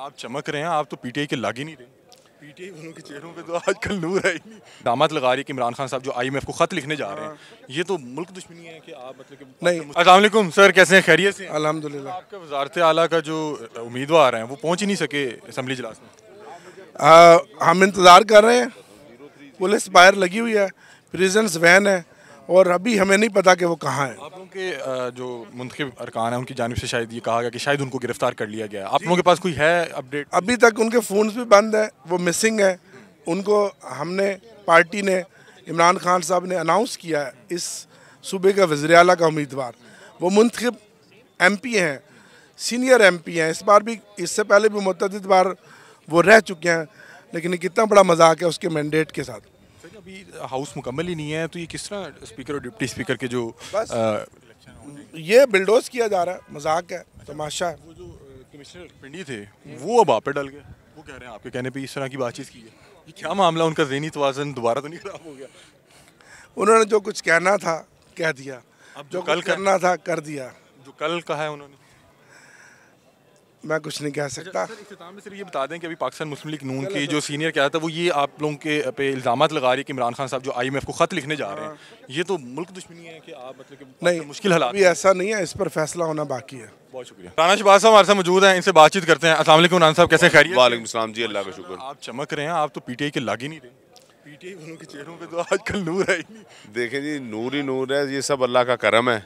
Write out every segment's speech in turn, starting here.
आप चमक रहे हैं आप तो पीटीआई के लागे ही नहीं रहे पीटीआई वालों के चेहरों पे तो आजकल नूर है ही नहीं दामाद लगा रही है कि इमरान खान साहब जो आईएमएफ को खत लिखने जा रहे हैं हाँ। ये तो मुल्क दुश्मनी है कि आप मतलब कि नहीं वालेकुम सर कैसे हैं खैरियत से अल्हम्दुलिल्लाह आपका वजारत आला का जो उम्मीदवार हैं वो पहुंच ही नहीं सके असम्बली इजलास में हाँ, हम इंतज़ार कर रहे हैं पुलिस बाहर लगी हुई है प्रिजेंस वैन है और अभी हमें नहीं पता कि वो कहाँ है आप लोगों के जो मुंतब अरकान है उनकी जानब से शायद ये कहा गया कि शायद उनको गिरफ्तार कर लिया गया आप लोगों के पास कोई है अपडेट अभी तक उनके फ़ोन भी बंद है वो मिसिंग है उनको हमने पार्टी ने इमरान खान साहब ने अनाउंस किया है इस सूबे का वजर अला का उम्मीदवार वो मुंतब एम पी हैं सीनियर एम पी हैं इस बार भी इससे पहले भी मतदीद बार वो रह चुके हैं लेकिन कितना बड़ा मजाक है उसके मैंडेट के साथ अभी हाउस मुकम्मल ही नहीं है तो ये किस तरह स्पीकर और डिप्टी स्पीकर के जो बस आ, ये बिल्डोज किया जा रहा है मजाक है तमाशा है वो जो कमिश्नर पिंडी थे वो अब आप डल गए वो कह रहे हैं आपके कहने पे इस तरह की बातचीत की है ये क्या मामला उनका जहनी तोज़न दोबारा तो नहीं खराब हो गया उन्होंने जो कुछ कहना था कह दिया अब जो, जो कल करना था कर दिया जो कल कहा है उन्होंने मैं कुछ नहीं कह सकता अच्छा, सर ये बता दें कि अभी पाकिस्तान मुस्लिम लीग नून की जो सीनियर क्या था तो वो ये आप लोगों के पे इल्ज़ाम लगा रही है कि इमरान खान साहब जो आई को ख़त लिखने जा रहे हैं हाँ। ये तो मुल्क दुश्मनी है कि आप मतलब नहीं मुश्किल हालात ऐसा नहीं है इस पर फैसला होना बाकी है बहुत शुक्रिया राना शबाज साहब हमारे साथ मौजूद हैं इनसे बातचीत करते हैं असल इमरान साहब कैसे खैर वालेकुम जी अल्लाह का शुक्र आप चमक रहे हैं आप तो पीटीआई के लाग ही नहीं रहे पीटीआई वालों के चेहरों पे तो आजकल नूर है ही नहीं देखें जी नूर ही नूर है ये सब अल्लाह का करम है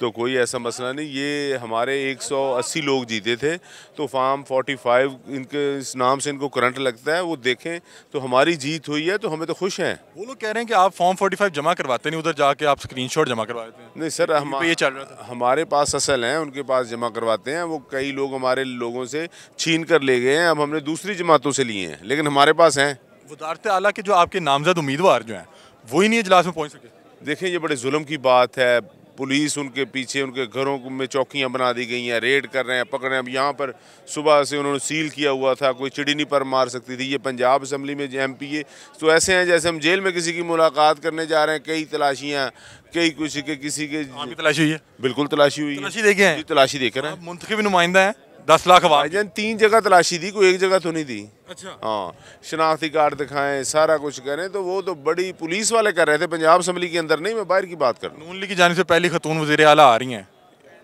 तो कोई ऐसा मसला नहीं ये हमारे 180 लोग जीते थे तो फार्म 45 इनके इस नाम से इनको करंट लगता है वो देखें तो हमारी जीत हुई है तो हमें तो खुश हैं वो लोग कह रहे हैं कि आप फॉर्म 45 जमा करवाते नहीं उधर जाके आप स्क्रीनशॉट जमा करवाते हैं नहीं सर हम ये चल रहा था हमारे पास असल हैं उनके पास जमा करवाते हैं वो कई लोग हमारे लोगों से छीन कर ले गए हैं अब हमने दूसरी जमातों से लिए हैं लेकिन हमारे पास हैं वजारत आला के जो आपके नामजद उम्मीदवार जो हैं वही नहीं इजलास में पहुँच सके देखें ये बड़े जुल्म की बात है पुलिस उनके पीछे उनके घरों में चौकियां बना दी गई हैं रेड कर रहे हैं पकड़ रहे हैं अब यहाँ पर सुबह से उन्होंने सील किया हुआ था कोई चिड़ी नहीं पर मार सकती थी ये पंजाब असम्बली में एम पी ए तो ऐसे हैं जैसे हम जेल में किसी की मुलाकात करने जा रहे हैं कई तलाशियाँ कई कुछ के किसी के हाँ, तलाशी हुई है बिल्कुल तलाशी हुई है तलाशी देखे हैं तलाशी देख रहे हैं नुमाइंदा है दस लाख भाईजान तीन जगह तलाशी दी कोई एक जगह तो नहीं दी अच्छा हाँ शनाख्ती कार्ड दिखाएं सारा कुछ करें तो वो तो बड़ी पुलिस वाले कर रहे थे पंजाब असम्बली के अंदर नहीं मैं बाहर की बात कर रहा हूँ नून लीग की जाने से पहली खतून वजीर अला आ रही हैं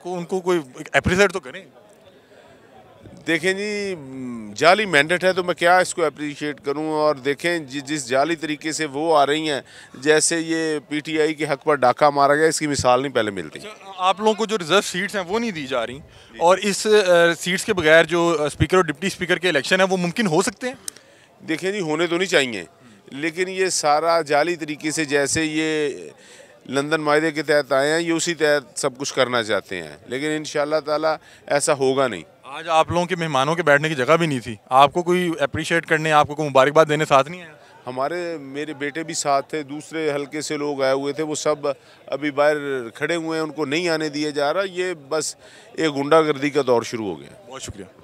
को उनको कोई अप्रिसेट तो करें देखें जी जाली मैंडेट है तो मैं क्या इसको अप्रिशिएट करूं और देखें जि, जिस जाली तरीके से वो आ रही हैं जैसे ये पीटीआई के हक पर डाका मारा गया इसकी मिसाल नहीं पहले मिलती अच्छा, आप लोगों को जो रिजर्व सीट्स हैं वो नहीं दी जा रही और इस सीट्स के बगैर जो स्पीकर और डिप्टी स्पीकर के इलेक्शन है वो मुमकिन हो सकते हैं देखें जी होने तो नहीं चाहिए लेकिन ये सारा जाली तरीके से जैसे ये लंदन माहे के तहत आए हैं ये उसी तहत सब कुछ करना चाहते हैं लेकिन इन ताला ऐसा होगा नहीं आज आप लोगों के मेहमानों के बैठने की जगह भी नहीं थी आपको कोई अप्रिशिएट करने आपको कोई मुबारकबाद देने साथ नहीं आया हमारे मेरे बेटे भी साथ थे दूसरे हल्के से लोग आए हुए थे वो सब अभी बाहर खड़े हुए हैं उनको नहीं आने दिया जा रहा ये बस एक गुंडागर्दी का दौर शुरू हो गया बहुत शुक्रिया